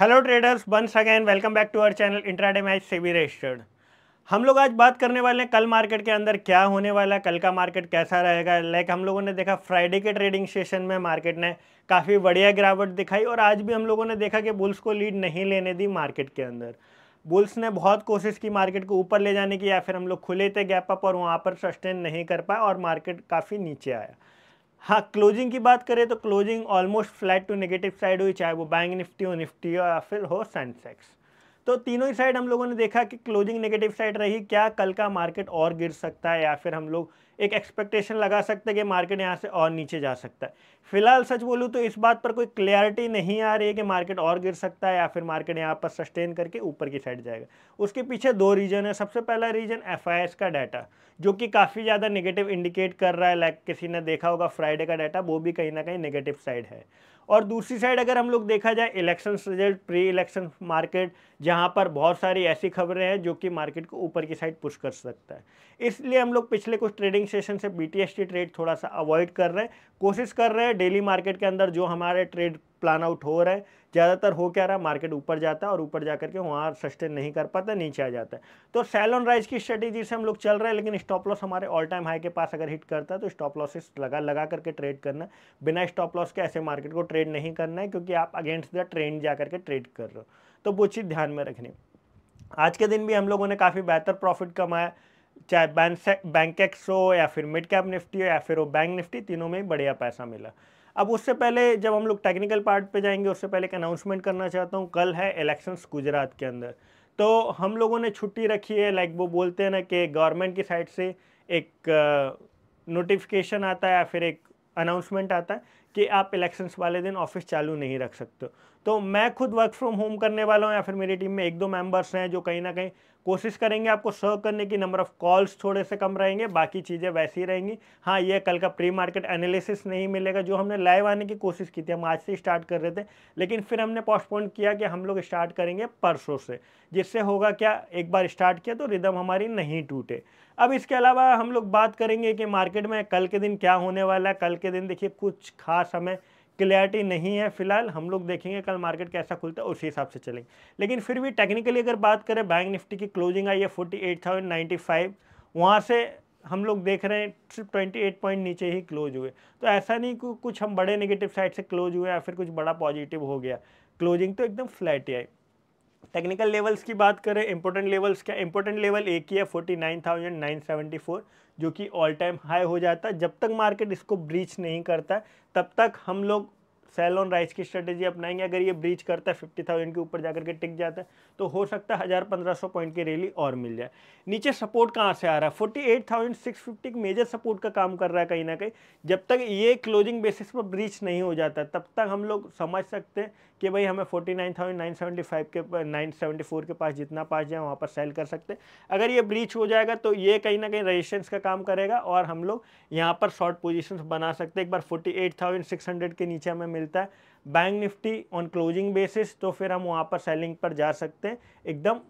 hello traders once again welcome back to our channel intraday match से registered हम लोग आज बात करने वाले हैं कल मार्केट के अंदर क्या होने वाला है कल का मार्केट कैसा रहेगा लाइक हम लोगों ने देखा फ्राइडे के ट्रेडिंग सेशन में मार्केट ने काफ़ी बढ़िया गिरावट दिखाई और आज भी हम लोगों ने देखा कि बुल्स को लीड नहीं लेने दी मार्केट के अंदर बुल्स ने बहुत कोशिश की मार्केट को ऊपर ले जाने की या फिर हम लोग खुले थे गैप अप और वहाँ पर सस्टेन नहीं कर पाए और मार्केट काफ़ी नीचे आया हाँ क्लोजिंग की बात करें तो closing almost flat to negative side हुई चाहे वो बैंक निफ्टी हो निफ्टी हो या फिर हो सेंसेक्स तो तीनों ही साइड हम लोगों ने देखा कि क्लोजिंग नेगेटिव साइड रही क्या कल का मार्केट और गिर सकता है या फिर हम लोग एक एक्सपेक्टेशन लगा सकते हैं कि मार्केट यहाँ से और नीचे जा सकता है फिलहाल सच बोलूँ तो इस बात पर कोई क्लैरिटी नहीं आ रही है कि मार्केट और गिर सकता है या फिर मार्केट यहाँ पर सस्टेन करके ऊपर की साइड जाएगा उसके पीछे दो रीज़न है सबसे पहला रीज़न एफ का डाटा जो कि काफ़ी ज़्यादा नेगेटिव इंडिकेट कर रहा है लाइक किसी ने देखा होगा फ्राइडे का डाटा वो भी कहीं ना कहीं नेगेटिव साइड है और दूसरी साइड अगर हम लोग देखा जाए election result pre election market जहां पर बहुत सारी ऐसी खबरें हैं जो कि मार्केट को ऊपर की साइड पुश कर सकता है इसलिए हम लोग पिछले कुछ ट्रेडिंग सेशन से बीटीएसटी ट्रेड थोड़ा सा अवॉइड कर रहे हैं कोशिश कर रहे हैं डेली मार्केट के अंदर जो हमारे ट्रेड प्लान आउट हो रहे हैं ज़्यादातर हो क्या रहा है मार्केट ऊपर जाता है और ऊपर जा करके वहाँ सस्टेन नहीं कर पाता नीचे आ जाता है तो सेल ऑन राइज की स्ट्रेटेजी से हम लोग चल रहे हैं लेकिन स्टॉप लॉस हमारे ऑल टाइम हाई के पास अगर हिट करता है तो स्टॉप लॉसेस लगा लगा करके ट्रेड करना बिना स्टॉप लॉस के ऐसे मार्केट को ट्रेड नहीं करना है क्योंकि आप अगेंस्ट द ट्रेंड जा करके ट्रेड कर रहे हो तो वो चीज़ ध्यान में रखनी आज के दिन भी हम लोगों ने काफ़ी बेहतर प्रॉफिट कमाया चाहे बैंक बैंक हो या फिर मिड कैप निफ्टी हो या फिर वो बैंक निफ्टी तीनों में बढ़िया पैसा मिला अब उससे पहले जब हम लोग टेक्निकल पार्ट पे जाएंगे उससे पहले एक अनाउंसमेंट करना चाहता हूँ कल है इलेक्शंस गुजरात के अंदर तो हम लोगों ने छुट्टी रखी है लाइक वो बोलते हैं ना कि गवर्नमेंट की साइड से एक नोटिफिकेशन आता है या फिर एक अनाउंसमेंट आता है कि आप इलेक्शंस वाले दिन ऑफिस चालू नहीं रख सकते तो मैं खुद वर्क फ्रॉम होम करने वाला हूँ या फिर मेरी टीम में एक दो मेंबर्स हैं जो कहीं ना कहीं कोशिश करेंगे आपको सर्व करने की नंबर ऑफ़ कॉल्स थोड़े से कम रहेंगे बाकी चीज़ें वैसी ही रहेंगी हाँ ये कल का प्री मार्केट एनालिसिस नहीं मिलेगा जो हमने लाइव आने की कोशिश की थी हम आज से स्टार्ट कर रहे थे लेकिन फिर हमने पोस्टपोन किया कि हम लोग स्टार्ट करेंगे परसों से जिससे होगा क्या एक बार स्टार्ट किया तो रिदम हमारी नहीं टूटे अब इसके अलावा हम लोग बात करेंगे कि मार्केट में कल के दिन क्या होने वाला है कल के दिन देखिए कुछ खास आज समय क्लियरिटी नहीं है फिलहाल हम लोग देखेंगे कल मार्केट कैसा खुलता है उसी हिसाब से चलेंगे लेकिन फिर भी टेक्निकली अगर बात करें बैंक निफ्टी की क्लोजिंग आई है forty eight thousand ninety five वहाँ से हम लोग देख रहे हैं सिर्फ ट्वेंटी एट पॉइंट नीचे ही क्लोज हुए तो ऐसा नहीं कि कुछ हम बड़े नेगेटिव साइड से क्लोज हुए या फिर कुछ बड़ा पॉजिटिव हो गया क्लोजिंग तो एकदम फ्लैट ही आई टेक्निकल लेवल्स की बात करें इंपॉर्टेंट लेवल्स क्या इंपॉर्टेंट लेवल एक ही है forty nine nine thousand seventy four जो कि ऑल टाइम हाई हो जाता है जब तक मार्केट इसको ब्रीच नहीं करता तब तक हम लोग सेल ऑन राइस की स्ट्रेटेजी अपनाएंगे अगर ये ब्रीच करता है फिफ्टी थाउजेंड के ऊपर जाकर के टिक जाता है तो हो सकता है हज़ार पंद्रह सौ पॉइंट की रैली और मिल जाए नीचे सपोर्ट कहाँ से आ रहा है forty eight thousand six fifty major support का काम कर रहा है कहीं ना कहीं जब तक ये क्लोजिंग बेसिस पर ब्रीच नहीं हो जाता तब तक हम लोग समझ सकते हैं कि भाई हमें forty nine thousand nine seventy five के नाइन सेवेंटी फोर के पास जितना पास जाए वहाँ पर सेल कर सकते हैं अगर ये ब्रीच हो जाएगा तो ये कहीं ना कहीं रजिस्टेंस का काम करेगा और हम लोग यहाँ पर शॉर्ट पोजिशन बना सकते हैं एक बार forty eight thousand six hundred के नीचे हमें मिलता है bank Nifty on closing basis तो फिर हम वहाँ पर सेलिंग पर जा सकते हैं एकदम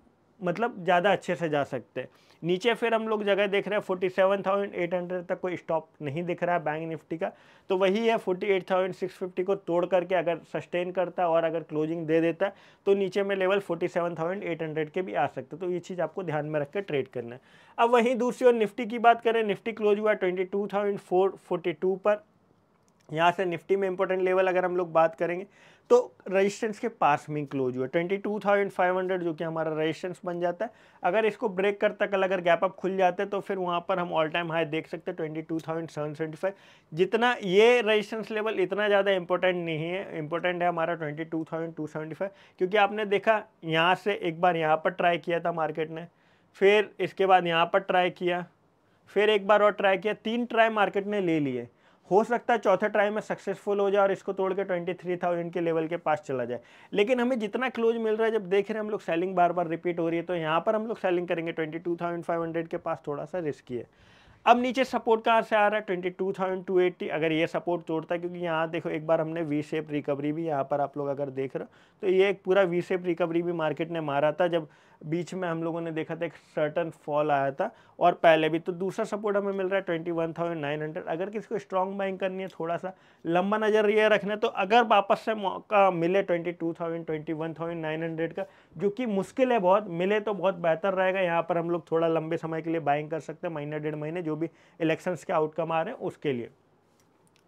मतलब ज़्यादा अच्छे से जा सकते हैं नीचे फिर हम लोग जगह देख रहे हैं 47,800 तक कोई स्टॉप नहीं दिख रहा है बैंक निफ्टी का तो वही है 48,650 को तोड़ करके अगर सस्टेन करता है और अगर क्लोजिंग दे देता है तो नीचे में लेवल 47,800 के भी आ सकते हैं तो ये चीज़ आपको ध्यान में रख कर ट्रेड करना है अब वहीं दूसरी ओर निफ्टी की बात करें निफ्टी क्लोज हुआ ट्वेंटी पर यहाँ से निफ्टी में इंपॉर्टेंट लेवल अगर हम लोग बात करेंगे तो रेजिस्टेंस के पास में क्लोज हुआ twenty two thousand five hundred जो कि हमारा रेजिस्टेंस बन जाता है अगर इसको ब्रेक करता कल अगर गैप अप खुल जाते तो फिर वहाँ पर हम ऑल टाइम हाई देख सकते हैं twenty two thousand seven five जितना ये रजिस्टेंस लेवल इतना ज़्यादा इंपॉर्टेंट नहीं है इंपॉर्टेंट है हमारा twenty two two thousand seventy five क्योंकि आपने देखा यहाँ से एक बार यहाँ पर ट्राई किया था मार्केट ने फिर इसके बाद यहाँ पर ट्राई किया फिर एक बार और ट्राई किया तीन ट्राई मार्केट ने ले लिए हो सकता है चौथे ट्राई में सक्सेसफुल हो जाए और इसको तोड़ के ट्वेंटी थ्री थाउजेंड के लेवल के पास चला जाए लेकिन हमें जितना क्लोज मिल रहा है जब देख रहे हैं हम लोग सेलिंग बार बार रिपीट हो रही है तो यहाँ पर हम लोग सेलिंग करेंगे twenty two thousand five hundred के पास थोड़ा सा रिस्की है अब नीचे सपोर्ट कहाँ से आ रहा है ट्वेंटी टू थाउजेंड टू अगर ये सपोर्ट तोड़ता है क्योंकि यहाँ देखो एक बार हमने वी शेप रिकवरी भी यहाँ पर आप लोग अगर देख रहे हो तो ये एक पूरा वी शेप रिकवरी भी मार्केट ने मारा था जब बीच में हम लोगों ने देखा था एक सर्टन फॉल आया था और पहले भी तो दूसरा सपोर्ट हमें मिल रहा है twenty one thousand nine hundred अगर किसी को स्ट्रॉन्ग बाइंग करनी है थोड़ा सा लंबा नज़र ये रखना है तो अगर वापस से मौका मिले twenty two thousand twenty one thousand nine hundred का जो कि मुश्किल है बहुत मिले तो बहुत बेहतर रहेगा यहाँ पर हम लोग थोड़ा लंबे समय के लिए बाइंग कर सकते हैं महीने डेढ़ महीने जो भी इलेक्शंस के आउटकम आ रहे हैं उसके लिए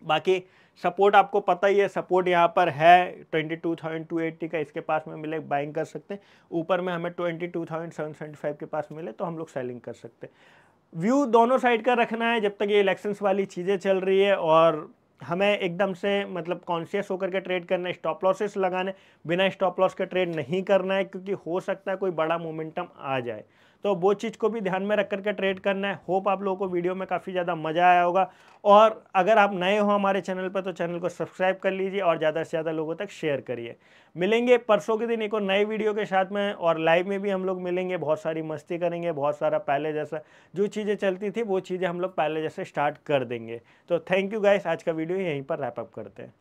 बाकी सपोर्ट आपको पता ही है सपोर्ट यहाँ पर है 22,280 का इसके पास में मिले बाइंग कर सकते हैं ऊपर में हमें 22,775 के पास मिले तो हम लोग सेलिंग कर सकते हैं व्यू दोनों साइड का रखना है जब तक ये इलेक्शंस वाली चीज़ें चल रही है और हमें एकदम से मतलब कॉन्शियस होकर के ट्रेड करना है स्टॉप लॉसेस लगाने बिना स्टॉप लॉस के ट्रेड नहीं करना है क्योंकि हो सकता है कोई बड़ा मोमेंटम आ जाए तो वो चीज़ को भी ध्यान में रख करके ट्रेड करना है होप आप लोगों को वीडियो में काफ़ी ज़्यादा मज़ा आया होगा और अगर आप नए हो हमारे चैनल पर तो चैनल को सब्सक्राइब कर लीजिए और ज़्यादा से ज़्यादा लोगों तक शेयर करिए मिलेंगे परसों के दिन एक और नए वीडियो के साथ में और लाइव में भी हम लोग मिलेंगे बहुत सारी मस्ती करेंगे बहुत सारा पहले जैसा जो चीज़ें चलती थी वो चीज़ें हम लोग पहले जैसे स्टार्ट कर देंगे तो थैंक यू गाइस आज का वीडियो यहीं पर रैपअप करते हैं